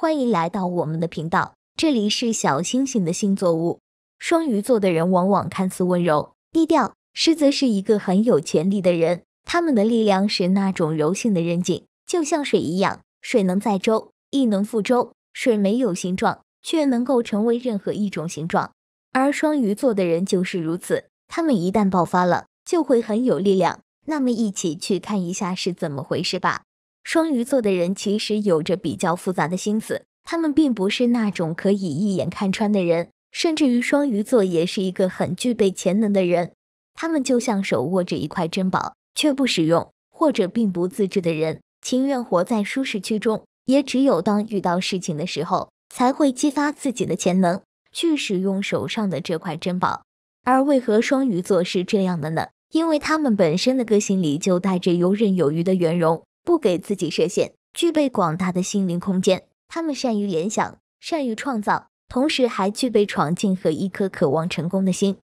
欢迎来到我们的频道，这里是小星星的星座屋。双鱼座的人往往看似温柔低调，实则是一个很有潜力的人。他们的力量是那种柔性的韧劲，就像水一样，水能载舟，亦能覆舟。水没有形状，却能够成为任何一种形状，而双鱼座的人就是如此。他们一旦爆发了，就会很有力量。那么，一起去看一下是怎么回事吧。双鱼座的人其实有着比较复杂的心思，他们并不是那种可以一眼看穿的人，甚至于双鱼座也是一个很具备潜能的人。他们就像手握着一块珍宝，却不使用，或者并不自知的人，情愿活在舒适区中。也只有当遇到事情的时候，才会激发自己的潜能，去使用手上的这块珍宝。而为何双鱼座是这样的呢？因为他们本身的个性里就带着游刃有余的圆融。不给自己设限，具备广大的心灵空间，他们善于联想，善于创造，同时还具备闯劲和一颗渴望成功的心。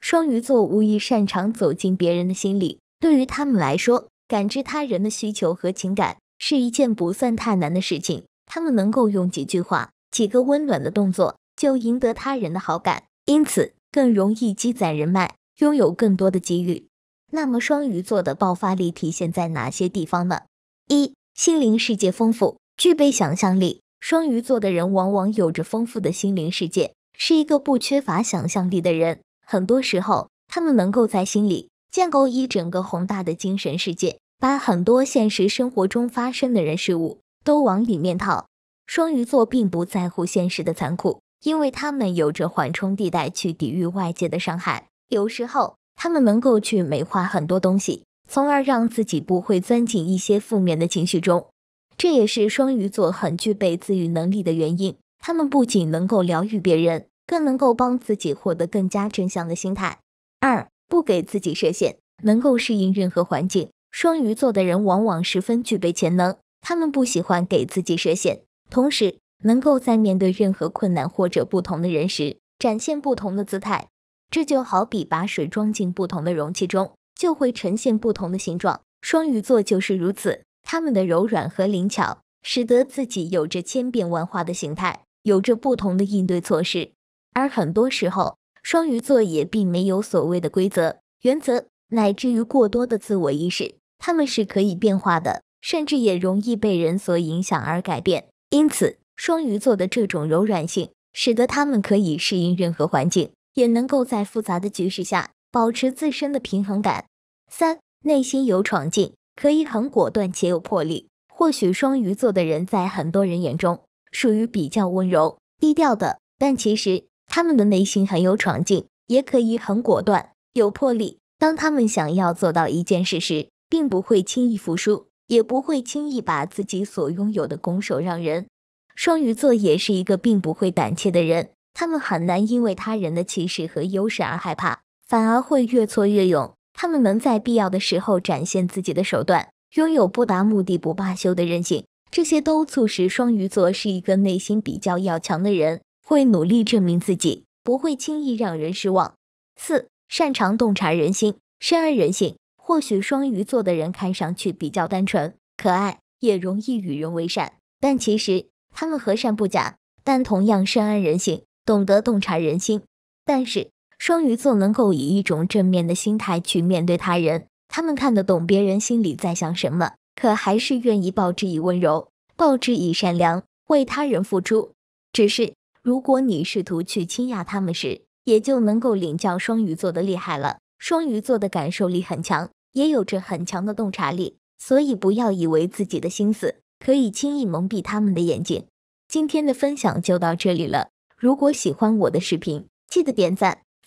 双鱼座无疑擅长走进别人的心里，对于他们来说，感知他人的需求和情感是一件不算太难的事情。他们能够用几句话、几个温暖的动作就赢得他人的好感，因此更容易积攒人脉，拥有更多的机遇。那么，双鱼座的爆发力体现在哪些地方呢？一心灵世界丰富，具备想象力。双鱼座的人往往有着丰富的心灵世界，是一个不缺乏想象力的人。很多时候，他们能够在心里建构一整个宏大的精神世界，把很多现实生活中发生的人事物都往里面套。双鱼座并不在乎现实的残酷，因为他们有着缓冲地带去抵御外界的伤害。有时候，他们能够去美化很多东西。从而让自己不会钻进一些负面的情绪中，这也是双鱼座很具备自愈能力的原因。他们不仅能够疗愈别人，更能够帮自己获得更加正向的心态。二，不给自己设限，能够适应任何环境。双鱼座的人往往十分具备潜能，他们不喜欢给自己设限，同时能够在面对任何困难或者不同的人时展现不同的姿态。这就好比把水装进不同的容器中。就会呈现不同的形状。双鱼座就是如此，他们的柔软和灵巧，使得自己有着千变万化的形态，有着不同的应对措施。而很多时候，双鱼座也并没有所谓的规则、原则，乃至于过多的自我意识。他们是可以变化的，甚至也容易被人所影响而改变。因此，双鱼座的这种柔软性，使得他们可以适应任何环境，也能够在复杂的局势下。保持自身的平衡感。三、内心有闯劲，可以很果断且有魄力。或许双鱼座的人在很多人眼中属于比较温柔、低调的，但其实他们的内心很有闯劲，也可以很果断、有魄力。当他们想要做到一件事时，并不会轻易服输，也不会轻易把自己所拥有的拱手让人。双鱼座也是一个并不会胆怯的人，他们很难因为他人的气势和优势而害怕。反而会越挫越勇，他们能在必要的时候展现自己的手段，拥有不达目的不罢休的韧性。这些都促使双鱼座是一个内心比较要强的人，会努力证明自己，不会轻易让人失望。四，擅长洞察人心，深谙人性。或许双鱼座的人看上去比较单纯可爱，也容易与人为善，但其实他们和善不假，但同样深谙人性，懂得洞察人心。但是。双鱼座能够以一种正面的心态去面对他人，他们看得懂别人心里在想什么，可还是愿意报之以温柔，报之以善良，为他人付出。只是如果你试图去轻压他们时，也就能够领教双鱼座的厉害了。双鱼座的感受力很强，也有着很强的洞察力，所以不要以为自己的心思可以轻易蒙蔽他们的眼睛。今天的分享就到这里了，如果喜欢我的视频，记得点赞。